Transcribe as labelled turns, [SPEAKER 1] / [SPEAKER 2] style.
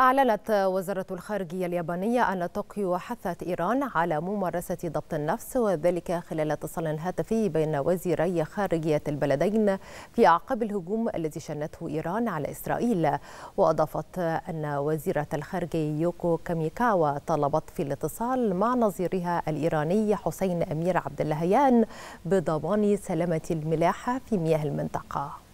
[SPEAKER 1] أعلنت وزارة الخارجية اليابانية أن طوكيو حثت إيران على ممارسة ضبط النفس وذلك خلال اتصال هاتفي بين وزيري خارجية البلدين في أعقاب الهجوم الذي شنته إيران على إسرائيل وأضافت أن وزيرة الخارجية يوكو كاميكاوا طلبت في الاتصال مع نظيرها الإيراني حسين أمير عبد اللهيان بضمان سلامة الملاحة في مياه المنطقة